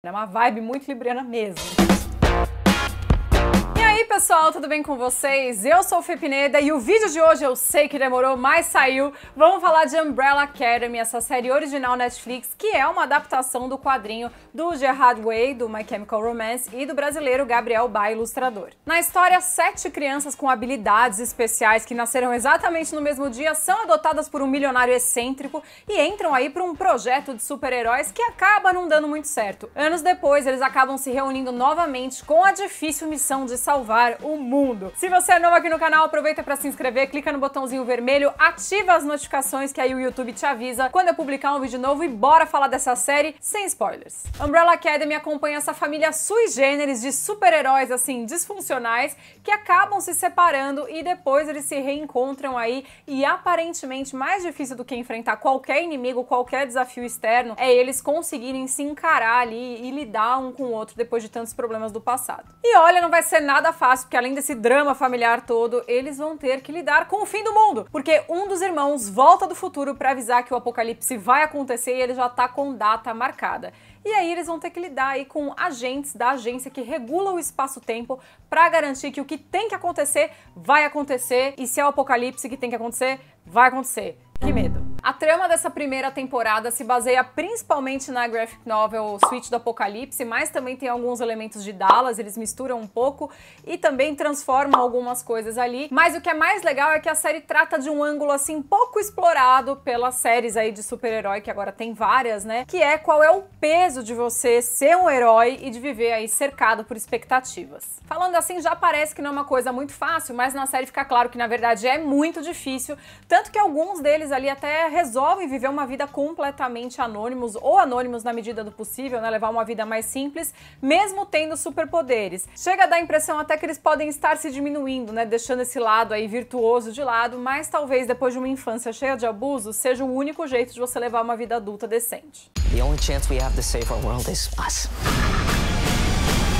É uma vibe muito libriana mesmo aí, pessoal, tudo bem com vocês? Eu sou o Fê Pineda e o vídeo de hoje eu sei que demorou, mas saiu. Vamos falar de Umbrella Academy, essa série original Netflix, que é uma adaptação do quadrinho do Gerard Way, do My Chemical Romance, e do brasileiro Gabriel Ba, ilustrador. Na história, sete crianças com habilidades especiais que nasceram exatamente no mesmo dia são adotadas por um milionário excêntrico e entram aí para um projeto de super-heróis que acaba não dando muito certo. Anos depois, eles acabam se reunindo novamente com a difícil missão de salvar salvar o mundo. Se você é novo aqui no canal, aproveita para se inscrever, clica no botãozinho vermelho, ativa as notificações que aí o YouTube te avisa quando eu publicar um vídeo novo e bora falar dessa série sem spoilers. Umbrella Academy acompanha essa família sui generis de super-heróis assim disfuncionais que acabam se separando e depois eles se reencontram aí e aparentemente mais difícil do que enfrentar qualquer inimigo, qualquer desafio externo, é eles conseguirem se encarar ali e lidar um com o outro depois de tantos problemas do passado. E olha, não vai ser nada fácil, porque além desse drama familiar todo, eles vão ter que lidar com o fim do mundo, porque um dos irmãos volta do futuro para avisar que o apocalipse vai acontecer e ele já tá com data marcada. E aí eles vão ter que lidar aí com agentes da agência que regula o espaço-tempo para garantir que o que tem que acontecer vai acontecer e se é o apocalipse que tem que acontecer, vai acontecer. Que medo. A trama dessa primeira temporada se baseia principalmente na graphic novel Switch do Apocalipse, mas também tem alguns elementos de Dallas, eles misturam um pouco e também transformam algumas coisas ali. Mas o que é mais legal é que a série trata de um ângulo assim pouco explorado pelas séries aí de super-herói, que agora tem várias, né? Que é qual é o peso de você ser um herói e de viver aí cercado por expectativas. Falando assim, já parece que não é uma coisa muito fácil, mas na série fica claro que na verdade é muito difícil, tanto que alguns deles ali até resolvem viver uma vida completamente anônimos ou anônimos na medida do possível, né? Levar uma vida mais simples, mesmo tendo superpoderes. Chega a dar a impressão até que eles podem estar se diminuindo, né? Deixando esse lado aí virtuoso de lado, mas talvez depois de uma infância cheia de abuso seja o único jeito de você levar uma vida adulta decente. The only chance we have to save our world is us.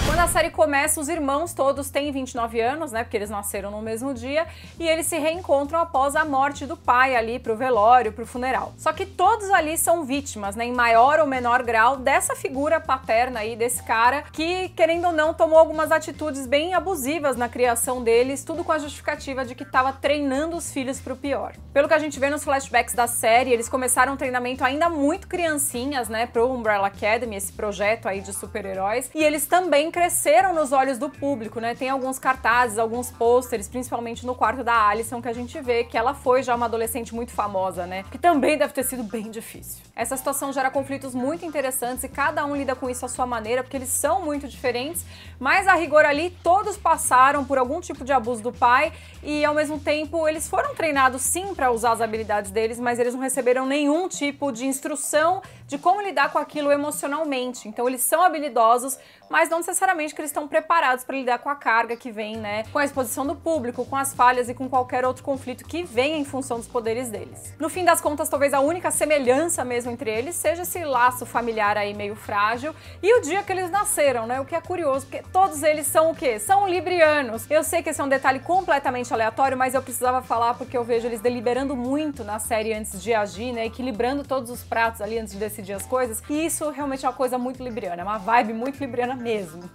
Quando a série começa, os irmãos todos têm 29 anos, né? Porque eles nasceram no mesmo dia, e eles se reencontram após a morte do pai ali pro velório, pro funeral. Só que todos ali são vítimas, né? Em maior ou menor grau, dessa figura paterna aí, desse cara, que, querendo ou não, tomou algumas atitudes bem abusivas na criação deles, tudo com a justificativa de que estava treinando os filhos pro pior. Pelo que a gente vê nos flashbacks da série, eles começaram um treinamento ainda muito criancinhas, né? Pro Umbrella Academy, esse projeto aí de super-heróis, e eles também cresceram nos olhos do público, né? Tem alguns cartazes, alguns pôsteres, principalmente no quarto da Alison, que a gente vê que ela foi já uma adolescente muito famosa, né? Que também deve ter sido bem difícil. Essa situação gera conflitos muito interessantes e cada um lida com isso à sua maneira, porque eles são muito diferentes, mas a rigor ali, todos passaram por algum tipo de abuso do pai e ao mesmo tempo eles foram treinados sim para usar as habilidades deles, mas eles não receberam nenhum tipo de instrução de como lidar com aquilo emocionalmente. Então eles são habilidosos, mas não necessariamente que eles estão preparados para lidar com a carga que vem, né, com a exposição do público, com as falhas e com qualquer outro conflito que venha em função dos poderes deles. No fim das contas, talvez a única semelhança mesmo entre eles seja esse laço familiar aí meio frágil e o dia que eles nasceram, né, o que é curioso, porque todos eles são o quê? São librianos. Eu sei que esse é um detalhe completamente aleatório, mas eu precisava falar porque eu vejo eles deliberando muito na série antes de agir, né, equilibrando todos os pratos ali antes de decidir as coisas, e isso realmente é uma coisa muito libriana, é uma vibe muito libriana mesmo.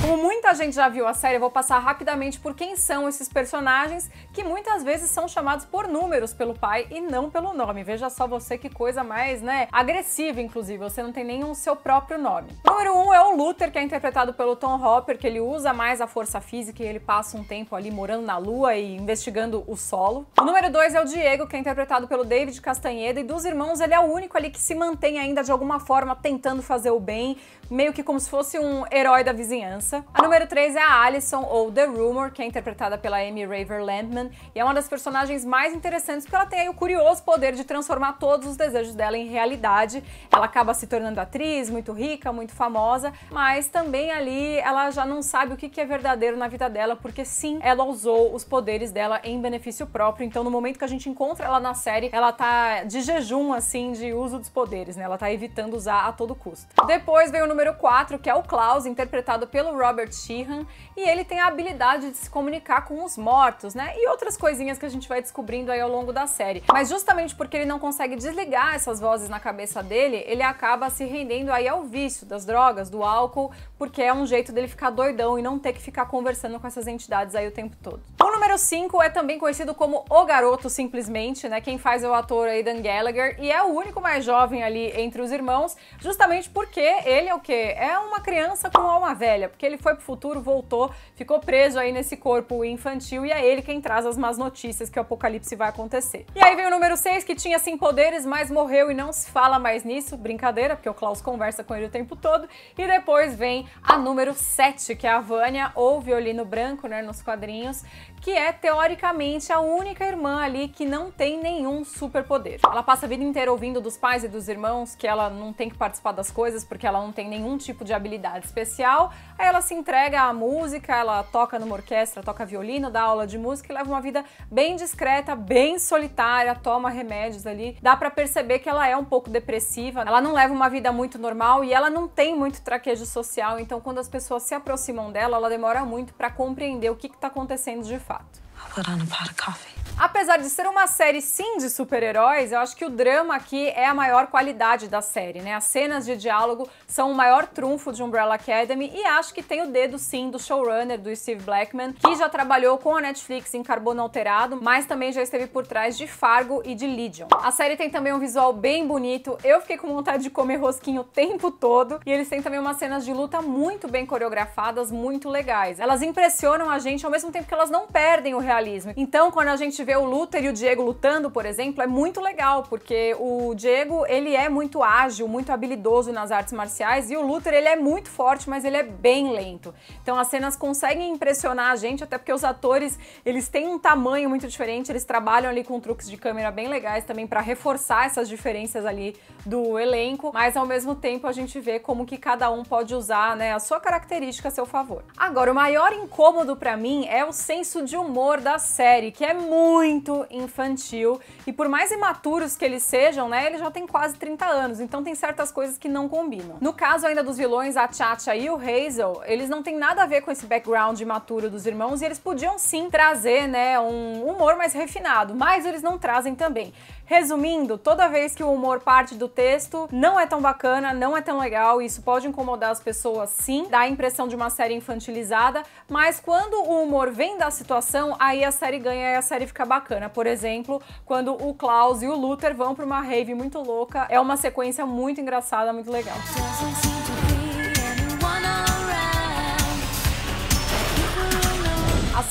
Como muita gente já viu a série, eu vou passar rapidamente por quem são esses personagens, que muitas vezes são chamados por números pelo pai e não pelo nome. Veja só você que coisa mais, né, agressiva, inclusive. Você não tem nenhum seu próprio nome. Número 1 um é o Luther, que é interpretado pelo Tom Hopper, que ele usa mais a força física e ele passa um tempo ali morando na lua e investigando o solo. O número 2 é o Diego, que é interpretado pelo David Castanheda, e dos irmãos ele é o único ali que se mantém ainda de alguma forma tentando fazer o bem, meio que como se fosse um herói da vizinhança. A número 3 é a Alison, ou The Rumor, que é interpretada pela Amy Raver Landman, e é uma das personagens mais interessantes porque ela tem o curioso poder de transformar todos os desejos dela em realidade. Ela acaba se tornando atriz, muito rica, muito famosa, mas também ali ela já não sabe o que é verdadeiro na vida dela, porque sim, ela usou os poderes dela em benefício próprio, então no momento que a gente encontra ela na série, ela tá de jejum, assim, de uso dos poderes, né? Ela tá evitando usar a todo custo. Depois vem o número 4, que é o Klaus, interpretado pelo Robert Sheehan, e ele tem a habilidade de se comunicar com os mortos, né? E outras coisinhas que a gente vai descobrindo aí ao longo da série. Mas justamente porque ele não consegue desligar essas vozes na cabeça dele, ele acaba se rendendo aí ao vício das drogas, do álcool, porque é um jeito dele ficar doidão e não ter que ficar conversando com essas entidades aí o tempo todo. O número 5 é também conhecido como O Garoto Simplesmente, né? Quem faz é o ator Aidan Gallagher e é o único mais jovem ali entre os irmãos, justamente porque ele é o que é uma criança com alma velha, porque ele foi pro futuro, voltou, ficou preso aí nesse corpo infantil e é ele quem traz as más notícias que o apocalipse vai acontecer. E aí vem o número 6, que tinha sim poderes, mas morreu e não se fala mais nisso, brincadeira, porque o Klaus conversa com ele o tempo todo. E depois vem a número 7, que é a Vânia, ou Violino Branco, né, nos quadrinhos, que é teoricamente a única irmã ali que não tem nenhum superpoder. Ela passa a vida inteira ouvindo dos pais e dos irmãos que ela não tem que participar das coisas porque ela não tem nenhum tipo de habilidade especial. Aí ela se entrega à música, ela toca numa orquestra, toca violino, dá aula de música e leva uma vida bem discreta, bem solitária, toma remédios ali. Dá para perceber que ela é um pouco depressiva, ela não leva uma vida muito normal e ela não tem muito traquejo social, então quando as pessoas se aproximam dela, ela demora muito para compreender o que está acontecendo de fato put on a pot of coffee. Apesar de ser uma série sim de super-heróis, eu acho que o drama aqui é a maior qualidade da série, né? As cenas de diálogo são o maior trunfo de Umbrella Academy e acho que tem o dedo sim do showrunner, do Steve Blackman, que já trabalhou com a Netflix em Carbono Alterado, mas também já esteve por trás de Fargo e de Legion. A série tem também um visual bem bonito, eu fiquei com vontade de comer rosquinho o tempo todo e eles têm também umas cenas de luta muito bem coreografadas, muito legais. Elas impressionam a gente ao mesmo tempo que elas não perdem o realismo capitalismo. Então, quando a gente vê o Luther e o Diego lutando, por exemplo, é muito legal, porque o Diego, ele é muito ágil, muito habilidoso nas artes marciais e o Luther, ele é muito forte, mas ele é bem lento. Então, as cenas conseguem impressionar a gente, até porque os atores, eles têm um tamanho muito diferente, eles trabalham ali com truques de câmera bem legais também para reforçar essas diferenças ali do elenco, mas ao mesmo tempo a gente vê como que cada um pode usar, né, a sua característica a seu favor. Agora, o maior incômodo para mim é o senso de humor da da série, que é muito infantil. E por mais imaturos que eles sejam, né, ele já tem quase 30 anos, então tem certas coisas que não combinam. No caso ainda dos vilões, a Chacha e o Hazel, eles não têm nada a ver com esse background imaturo dos irmãos e eles podiam sim trazer, né, um humor mais refinado, mas eles não trazem também. Resumindo, toda vez que o humor parte do texto, não é tão bacana, não é tão legal, isso pode incomodar as pessoas sim, dá a impressão de uma série infantilizada, mas quando o humor vem da situação, aí a série ganha e a série fica bacana. Por exemplo, quando o Klaus e o Luther vão para uma rave muito louca, é uma sequência muito engraçada, muito legal.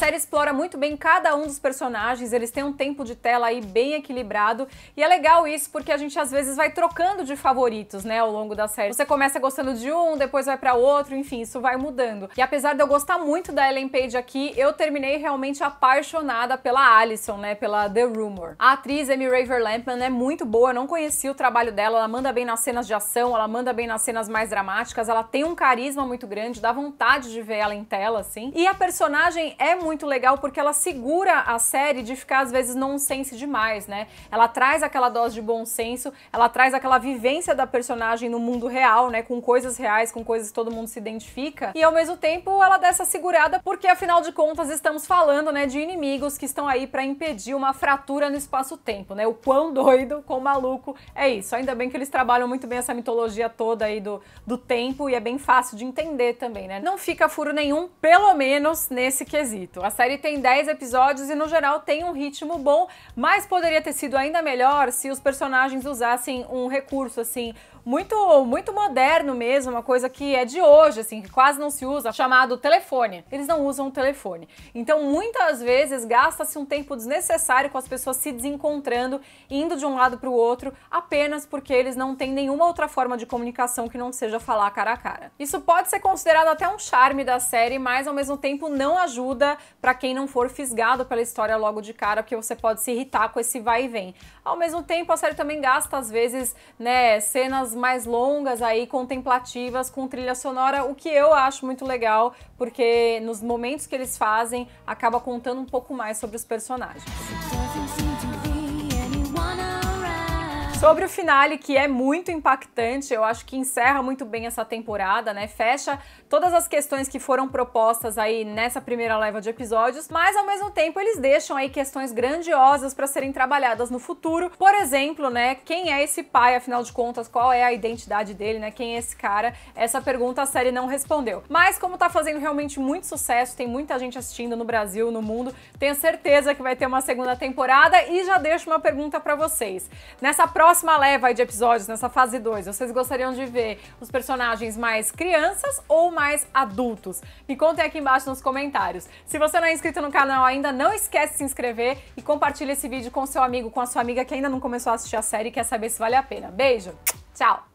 série explora muito bem cada um dos personagens, eles têm um tempo de tela aí bem equilibrado. E é legal isso porque a gente às vezes vai trocando de favoritos, né, ao longo da série. Você começa gostando de um, depois vai para outro, enfim, isso vai mudando. E apesar de eu gostar muito da Ellen Page aqui, eu terminei realmente apaixonada pela Alison, né, pela The Rumor. A atriz Amy Raver Lampman é muito boa, eu não conheci o trabalho dela, ela manda bem nas cenas de ação, ela manda bem nas cenas mais dramáticas, ela tem um carisma muito grande, dá vontade de ver ela em tela, assim. E a personagem é muito muito legal porque ela segura a série de ficar às vezes nonsense demais, né? Ela traz aquela dose de bom senso, ela traz aquela vivência da personagem no mundo real, né, com coisas reais, com coisas que todo mundo se identifica, e ao mesmo tempo ela dá essa segurada porque afinal de contas estamos falando, né, de inimigos que estão aí para impedir uma fratura no espaço-tempo, né? O quão doido, quão maluco é isso. Ainda bem que eles trabalham muito bem essa mitologia toda aí do, do tempo e é bem fácil de entender também, né? Não fica furo nenhum, pelo menos nesse quesito. A série tem 10 episódios e, no geral, tem um ritmo bom, mas poderia ter sido ainda melhor se os personagens usassem um recurso assim muito, muito moderno mesmo, uma coisa que é de hoje, assim, que quase não se usa, chamado telefone. Eles não usam o telefone. Então, muitas vezes gasta-se um tempo desnecessário com as pessoas se desencontrando, indo de um lado para o outro, apenas porque eles não têm nenhuma outra forma de comunicação que não seja falar cara a cara. Isso pode ser considerado até um charme da série, mas ao mesmo tempo não ajuda para quem não for fisgado pela história logo de cara, porque você pode se irritar com esse vai e vem. Ao mesmo tempo, a série também gasta às vezes, né, cenas mais longas aí, contemplativas, com trilha sonora, o que eu acho muito legal, porque nos momentos que eles fazem, acaba contando um pouco mais sobre os personagens. Sobre o finale, que é muito impactante, eu acho que encerra muito bem essa temporada, né? Fecha todas as questões que foram propostas aí nessa primeira leva de episódios, mas ao mesmo tempo eles deixam aí questões grandiosas para serem trabalhadas no futuro. Por exemplo, né, quem é esse pai, afinal de contas, qual é a identidade dele, né? Quem é esse cara? Essa pergunta a série não respondeu. Mas como tá fazendo realmente muito sucesso, tem muita gente assistindo no Brasil, no mundo, tenho certeza que vai ter uma segunda temporada e já deixo uma pergunta para vocês. Nessa próxima próxima leva de episódios, nessa fase 2, vocês gostariam de ver os personagens mais crianças ou mais adultos? Me contem aqui embaixo nos comentários. Se você não é inscrito no canal ainda, não esquece de se inscrever e compartilha esse vídeo com seu amigo, com a sua amiga que ainda não começou a assistir a série e quer saber se vale a pena. Beijo, tchau!